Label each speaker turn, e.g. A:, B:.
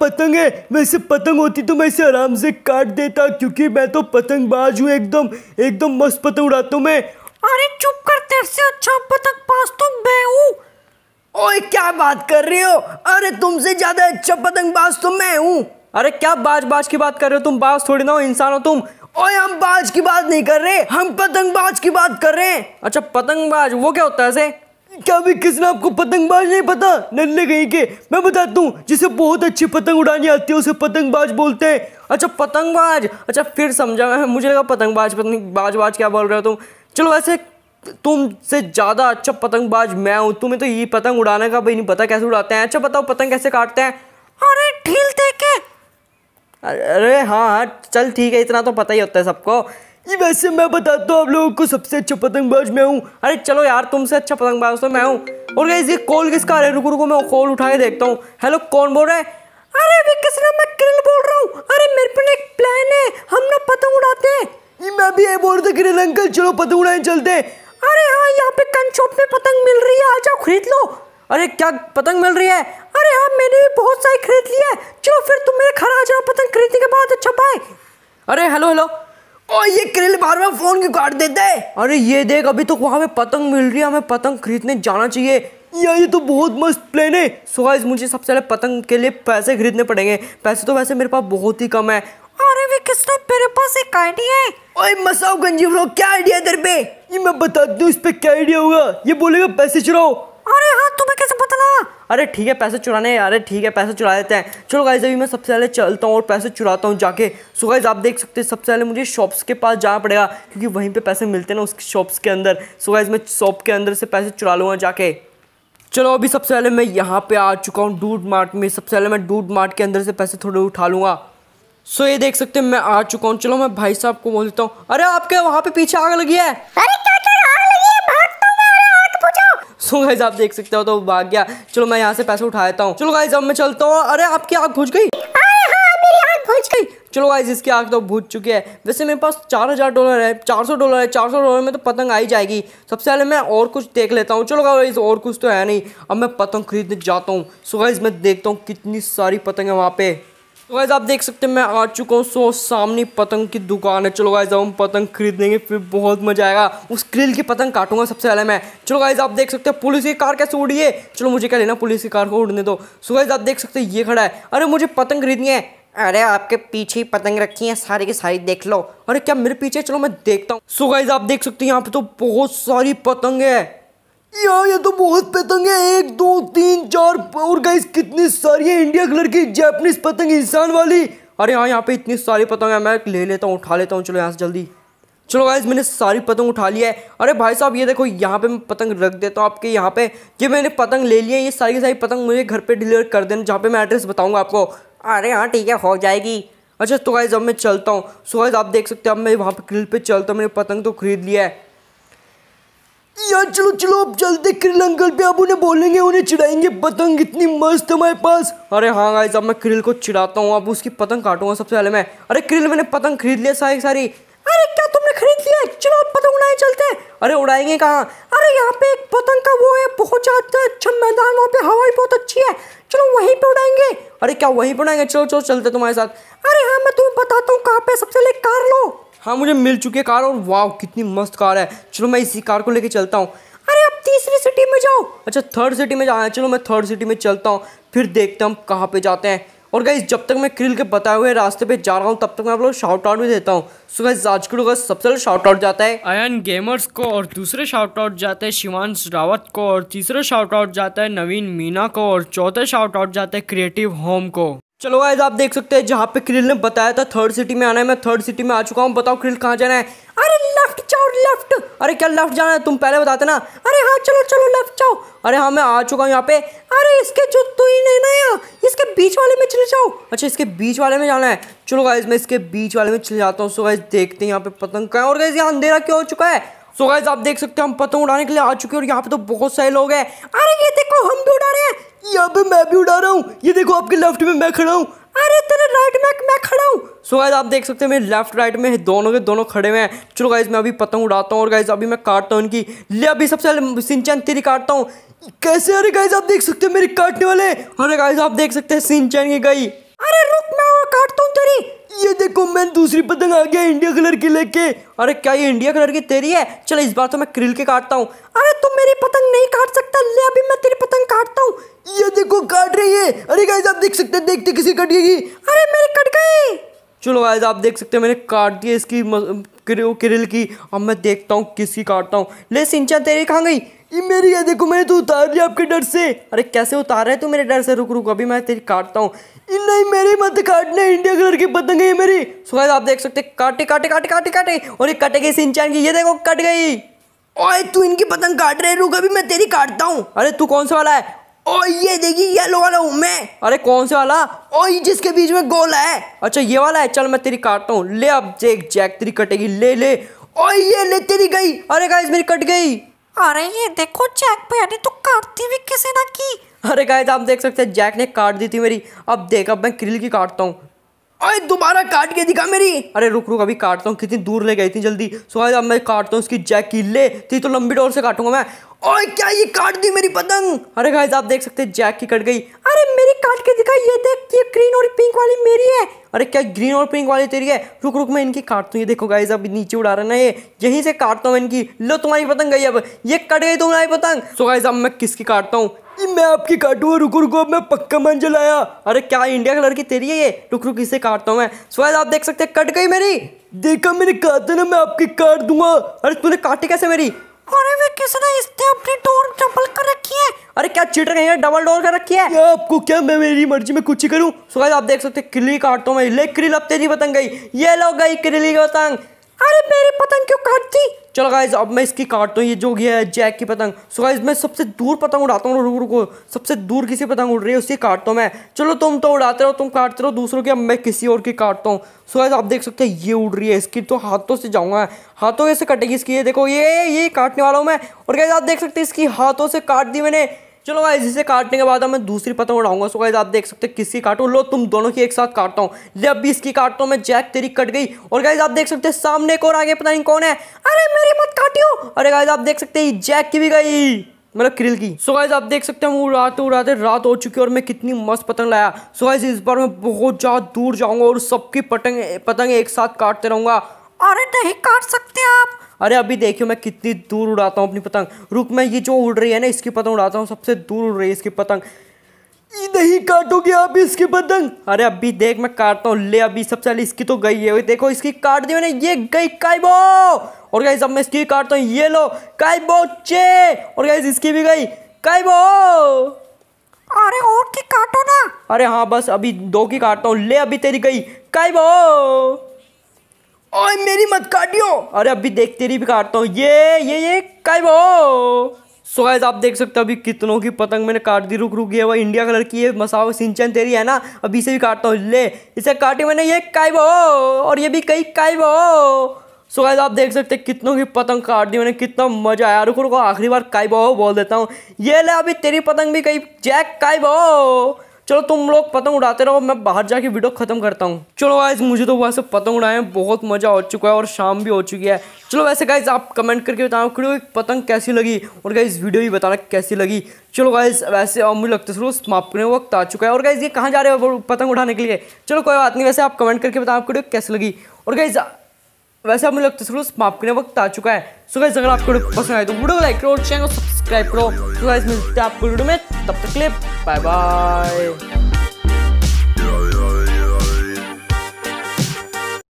A: पतंग है वैसे पतंग होती तो मैं इसे आराम से काट देता क्योंकि मैं तो पतंग बाज हूँ एकदम एकदम मस्त पतंग उड़ाता हूँ मैं अरे चुप कर तेरे से अच्छा पतंग पास तो मैं हूँ ओए क्या बात कर रहे हो अरे तुमसे ज्यादा अच्छा पतंग बाज तो मैं हूँ अरे क्या बाज बाज की बात कर रहे हो तुम बाज थोड़ी ना हो इंसान हो तुम ओए हम बाज की बात नहीं कर रहे हम पतंगबाज की बात कर रहे हैं अच्छा पतंगबाज वो क्या होता है से क्या भी किसने आपको पतंगबाज नहीं पता नल्ले कहीं के मैं बताता हूँ जिसे बहुत अच्छी पतंग उड़ानी आती है उसे पतंगबाज बोलते हैं अच्छा पतंगबाज अच्छा फिर समझा मैं मुझे लगा पतंगबाज पतंग बाज बाज क्या बोल रहे हो तुम चलो वैसे तुम से ज़्यादा अच्छा पतंगबाज मैं हूँ तुम्हें तो ये पतंग उड़ाने का भी नहीं पता कैसे उड़ाते हैं अच्छा बताओ पतंग कैसे काटते हैं अरे ढील दे अरे हाँ हाँ चल ठीक है इतना तो पता ही होता है सबको ये वैसे मैं बताता हूँ आप लोगों को सबसे अच्छा पतंगबाज मैं हूँ अरे चलो यार तुमसे अच्छा पतंगबाज तो मैं हूँ और गई ये कॉल किसका है रुको रुको मैं कॉल उठा के देखता हूँ हेलो कौन बोल रहा है अरे अभी किस ना मैं किरण बोल रहा हूँ अरे मेरे पे एक प्लान है हम ना पतंग उड़ाते हैं मैं भी ये बोल रहा था किरिल अंकल चलो पतंग उड़ाने चलते अरे हाँ यहाँ पे कन शॉप में पतंग मिल रही है आ जाओ खरीद लो अरे क्या पतंग मिल रही है अरे हाँ मैंने भी बहुत सारी खरीद ली है चलो फिर तुम मेरे आज आप पतंग खरीदने के बाद अच्छा पाए अरे हेलो हेलो ओ ये क्रिल बार में फोन क्यों काट देते है अरे ये देख अभी तो वहाँ पे पतंग मिल रही है हमें पतंग खरीदने जाना चाहिए यार ये तो बहुत मस्त प्लान है सो गाइस मुझे सबसे पहले पतंग के लिए पैसे खरीदने पड़ेंगे पैसे तो वैसे मेरे पास बहुत ही कम है अरे वे किस तो मेरे पास एक आइडिया है ओए मसाओ गंजी ब्रो क्या आइडिया है तेरे पे ये मैं बता दूं इस पे क्या आइडिया होगा ये बोलेगा पैसे चुराओ अरे ठीक है पैसे चुराने अरे ठीक है पैसे चुरा लेते हैं चलो गाइज अभी मैं सबसे पहले चलता हूँ और पैसे चुराता हूँ जाके सो गाइज आप देख सकते हैं सबसे पहले मुझे शॉप्स के पास जाना पड़ेगा क्योंकि वहीं पर पैसे मिलते हैं ना उसकी शॉप्स के अंदर सो गाइज मैं शॉप के अंदर से पैसे चुरा लूँगा जाके चलो अभी सबसे पहले मैं यहाँ पर आ चुका हूँ डूड मार्ट में सबसे पहले मैं डूड मार्ट के अंदर से पैसे थोड़े उठा लूँगा सो ये देख सकते हैं मैं आ चुका हूँ चलो मैं भाई साहब को बोल देता हूँ अरे आपके वहाँ पे पीछे आग लगी है अरे सो गाइज आप देख सकते हो तो भाग गया चलो मैं यहाँ से पैसे उठा लेता हूँ चलो गाइज अब मैं चलता हूँ अरे आपकी आग घुस गई हाँ, गई चलो गाइज इसकी आग तो भूत चुकी है वैसे मेरे पास चार हज़ार डॉलर है चार सौ डॉलर है चार सौ डॉलर में तो पतंग आई जाएगी सबसे पहले मैं और कुछ देख लेता हूँ चलो गाइज और कुछ तो है नहीं अब मैं पतंग खरीदने जाता हूँ सो गाइज मैं देखता हूँ कितनी सारी पतंग है वहाँ पे वैसे तो आप देख सकते हैं मैं आ चुका हूँ सो सामने पतंग की दुकान है चलो गाइज अब हम पतंग खरीदेंगे फिर बहुत मजा आएगा उस क्रिल की पतंग काटूंगा सबसे पहले मैं चलो गाइज आप देख सकते हैं पुलिस की कार कैसे उड़ी है चलो मुझे क्या लेना पुलिस की कार को उड़ने दो सो गाइज आप देख सकते हैं ये खड़ा है अरे मुझे पतंग खरीदनी है अरे आपके पीछे ही पतंग रखी है सारी की सारी देख लो अरे क्या मेरे पीछे चलो मैं देखता हूँ सो गाइज आप देख सकते हैं यहाँ पे तो बहुत सारी पतंग है यार ये तो बहुत पतंग है एक दो तीन चार और गाइस कितनी सारी है इंडिया कलर की जैपनीज पतंग इंसान वाली अरे हाँ यहाँ पे इतनी सारी पतंग है मैं ले लेता हूँ उठा लेता हूँ चलो यहाँ से जल्दी चलो गाइस मैंने सारी पतंग उठा लिया है अरे भाई साहब ये देखो यहाँ पे मैं पतंग रख देता हूँ आपके यहाँ पे ये मैंने पतंग ले लिया है ये सारी सारी पतंग मुझे घर पर डिलीवर कर देना जहाँ पे मैं एड्रेस बताऊँगा आपको अरे हाँ ठीक है हो जाएगी अच्छा तो गाइज अब मैं चलता हूँ सो गाइज आप देख सकते हो अब मैं वहाँ पर ग्रिल पर चलता हूँ मैंने पतंग तो खरीद लिया है यार चलो चलो अब जल्दी क्रिल अंकल पे आप उन्हें बोलेंगे उन्हें चिड़ाएंगे पतंग इतनी मस्त हमारे पास अरे हाँ गाइस अब मैं क्रिल को चिड़ाता हूँ अब उसकी पतंग काटूंगा सबसे पहले मैं अरे क्रिल मैंने पतंग खरीद लिया सारी सारी अरे क्या तुमने खरीद लिया चलो अब पतंग उड़ाए चलते अरे उड़ाएंगे कहाँ अरे यहाँ पे एक पतंग का वो है बहुत ज़्यादा अच्छा, अच्छा मैदान वहाँ पे हवा बहुत अच्छी है चलो वहीं पे उड़ाएंगे अरे क्या वहीं पे उड़ाएंगे चलो चलो चलते तुम्हारे साथ अरे हाँ मैं तुम्हें बताता हूँ कहाँ पे सबसे पहले कार लो हाँ मुझे मिल चुकी है कार और वाह कितनी मस्त कार है चलो मैं इसी कार को लेके चलता हूँ अरे आप तीसरी सिटी में जाओ अच्छा थर्ड सिटी में जाना है हाँ, चलो मैं थर्ड सिटी में चलता हूँ फिर देखते हैं हम कहाँ पे जाते हैं और गई जब तक मैं क्रिल के बताए हुए रास्ते पे जा रहा हूँ तब तक मैं आप लोग शॉर्ट आउट भी देता हूँ सो गाइज आज के लोग सबसे पहले शॉर्ट आउट जाता है अयन गेमर्स को और दूसरे शॉर्ट आउट जाते हैं शिवांश रावत को और तीसरे शॉर्ट आउट जाता है नवीन मीना को और चौथे शॉर्ट आउट जाते हैं क्रिएटिव होम को चलो गाइज आप देख सकते हैं जहाँ पे क्रिल ने बताया था थर्ड सिटी में आना है मैं थर्ड सिटी में आ चुका हूँ बताओ क्रिल कहाँ जाना है अरे लेफ्ट जाओ लेफ्ट अरे क्या लेफ्ट जाना है तुम पहले बताते ना अरे हाँ चलो चलो लेफ्ट जाओ अरे हाँ मैं आ चुका हूँ यहाँ पे अरे इसके जो तू ही नहीं ना इसके बीच वाले में चले जाओ अच्छा इसके बीच वाले में जाना है चलो गाइज मैं इसके बीच वाले में चले जाता हूँ सो गाइज देखते हैं यहाँ पे पतंग का और गाइज यहाँ अंधेरा क्यों हो चुका है सो गाइज आप देख सकते हैं हम पतंग उड़ाने के लिए आ चुके हैं और यहाँ पे तो बहुत सारे लोग हैं अरे ये देखो हम भी उड़ा रहे हैं यहाँ मैं भी उड़ा रहा हूँ ये आपके लेफ्ट में मैं खड़ा हूँ अरे तेरे राइट में मैं खड़ा हूँ सो गाइज आप देख सकते हैं मेरे लेफ्ट राइट में दोनों के दोनों खड़े हुए हैं चलो गाइज मैं अभी पतंग उड़ाता हूँ और गाइज अभी मैं काटता हूँ इनकी ले अभी सबसे पहले सिंचन तेरी काटता हूँ कैसे अरे गाइज आप देख सकते हैं मेरी काटने वाले अरे गाइज आप देख सकते हैं सिंचन की गई अरे रुक मैं एंड दूसरी पतंग आ गया इंडिया कलर की लेके अरे क्या ये इंडिया कलर की तेरी है चल इस बार तो मैं क्रिल के काटता हूँ अरे तुम मेरी पतंग नहीं काट सकता ले अभी मैं तेरी पतंग काटता हूँ ये देखो काट रही है अरे गाइस आप देख सकते हैं देखते किसी कट गई अरे मेरी कट गई चलो गाइस आप देख सकते हैं मैंने काट दी इसकी किरिल की अब मैं देखता हूँ किसकी काटता हूँ ले सिंचा तेरी कहाँ गई ये मेरी है देखो मैंने तो उतार लिया आपके डर से अरे कैसे उतार रहे तू मेरे डर से रुक रुक अभी मैं तेरी काटता हूँ नहीं मेरी मत काटने इंडिया कलर की पतंग है मेरी सुखा आप देख सकते काटे काटे काटे काटे काटे और ये कटे गई सिंचान की ये देखो कट गई ओए तू इनकी पतंग काट रहे रुक अभी मैं तेरी काटता हूँ अरे तू कौन सा वाला है ओ ये देखी येलो वाला हूँ मैं अरे कौन से वाला ओ ये जिसके बीच में गोल है अच्छा ये वाला है चल मैं तेरी काटता हूँ ले अब जैक जैक तेरी कटेगी ले ले ओ ये ले तेरी गई अरे गाइस मेरी कट गई अरे ये देखो जैक भैया ने तो काटती भी किसी ना की अरे गाइस आप देख सकते हैं जैक ने काट दी थी मेरी अब देख अब मैं क्रिल की काटता हूँ अरे दोबारा काट के दिखा मेरी अरे रुक रुक अभी काटता हूँ कितनी दूर ले गई थी जल्दी सो गाइस अब मैं काटता हूँ उसकी जैक की ले थी तो लंबी डोर से काटूंगा मैं और क्या ये काट दी मेरी पतंग अरे गाइस आप देख सकते हैं जैक की कट गई काट के दिखा ये देख ये ग्रीन और पिंक वाली मेरी है अरे क्या ग्रीन और पिंक वाली तेरी है रुक रुक मैं इनकी काटता हूँ ये देखो गाइज अब नीचे उड़ा रहे ना ये यहीं से काटता हूँ इनकी लो तुम्हारी पतंग गई अब ये कट गई तुम्हारी पतंग सो गाइज अब मैं किसकी काटता हूँ मैं आपकी काटूंगा रुको रुको मैं पक्का मन जलाया अरे क्या इंडिया कलर की तेरी है ये रुक रुक इसे काटता हूँ मैं स्वाद आप देख सकते हैं कट गई मेरी देखा मैंने काटा ना मैं आपकी काट दूंगा अरे तूने काटी कैसे मेरी अरे वे कैसे ना इसने अपनी डोर डबल कर रखी है अरे क्या चिट रहे हैं डबल डोर कर रखी है क्या आपको क्या मैं मेरी मर्जी में कुछ ही करूं सो गाइस आप देख सकते हैं किली काटता हूं मैं ले किली अब तेरी पतंग गई ये लो गई किली की पतंग अरे मेरी पतंग क्यों काट दी चलो गाइज अब मैं इसकी काटता हूँ ये जो गया है जैक की पतंग सो गाइज मैं सबसे दूर पतंग उड़ाता हूँ रुक रुको सबसे दूर किसी पतंग उड़ रही है उसे काटता हूँ मैं चलो तुम तो उड़ाते रहो तुम काटते रहो दूसरों की अब मैं किसी और की काटता हूँ सो गाइज आप देख सकते हैं ये उड़ रही है इसकी तो हाथों से जाऊँगा हाथों से कटेगी इसकी ये देखो ये ये काटने वाला हूँ मैं और गाइज आप देख सकते हैं इसकी हाथों से काट दी मैंने चलो गाइज इसे काटने के बाद मैं दूसरी पतंग उड़ाऊंगा सो गाइज आप देख सकते हैं किसकी काटूँ लो तुम दोनों की एक साथ काटता हूँ जब भी इसकी काटता हूँ मैं जैक तेरी कट गई और गाइज आप देख सकते हैं सामने को और आगे पता नहीं कौन है अरे मेरी मत काटियो अरे गाइज आप देख सकते हैं जैक की भी गई मतलब क्रिल की सो so गाइज आप देख सकते हैं हम उड़ाते उड़ाते रात हो चुकी है और मैं कितनी मस्त पतंग लाया सो so गाइज इस बार मैं बहुत ज़्यादा दूर जाऊंगा और सबकी पतंग पतंग एक साथ काटते रहूंगा अरे नहीं काट सकते आप अरे अभी देखियो मैं कितनी दूर उड़ाता हूँ अपनी पतंग रुक मैं ये जो उड़ रही है ना इसकी पतंग उड़ाता हूँ सबसे दूर उड़ रही है इसकी पतंग नहीं काटोगे आप इसकी पतंग अरे अभी देख मैं काटता हूँ ले अभी सबसे पहले इसकी तो गई है देखो इसकी काट दी मैंने ये गई काइबो और गाइस अब मैं इसकी काटता हूँ ये लो काइबो चे और गाइस इसकी भी गई काइबो अरे और की काटो ना अरे हाँ बस अभी दो की काटता हूँ ले अभी तेरी गई काइबो ओए मेरी मत काटियो अरे अभी देख तेरी भी काटता हूँ ये ये ये काय वो सो so आप देख सकते हो अभी कितनों की पतंग मैंने काट दी रुक रुक ये वो इंडिया कलर की ये मसाओ सिंचन तेरी है ना अभी इसे भी काटता हूँ ले इसे काटी मैंने ये काय वो और ये भी कई काय वो सो so आप देख सकते हैं कितनों की पतंग काट दी मैंने कितना मजा आया रुको रुको आखिरी बार काय बो बोल देता हूँ ये ले अभी तेरी पतंग भी कई जैक काय बो चलो तुम लोग पतंग उड़ाते रहो मैं बाहर जाके वीडियो ख़त्म करता हूँ चलो आज मुझे तो वैसे पतंग उड़ाए बहुत मज़ा हो चुका है और शाम भी हो चुकी है चलो वैसे गाइज आप कमेंट करके बताओ क्यों पतंग कैसी लगी और गाइज वीडियो भी बताना कैसी लगी चलो गाइज वैसे और मुझे लगता है समाप्त करने वक्त आ चुका है और गाइज ये कहाँ जा रहे हो पतंग उठाने के लिए चलो कोई बात नहीं वैसे आप कमेंट करके बताओ कि कैसी लगी और गाइज वैसे आप मुझे लगता है समाप्त करने वक्त आ चुका है सो गाइज अगर आपको पसंद आए तो वीडियो लाइक करो और चैनल सब्सक्राइब करो तो गाइज मिलते हैं आपको वीडियो में Stop the clip. Bye bye.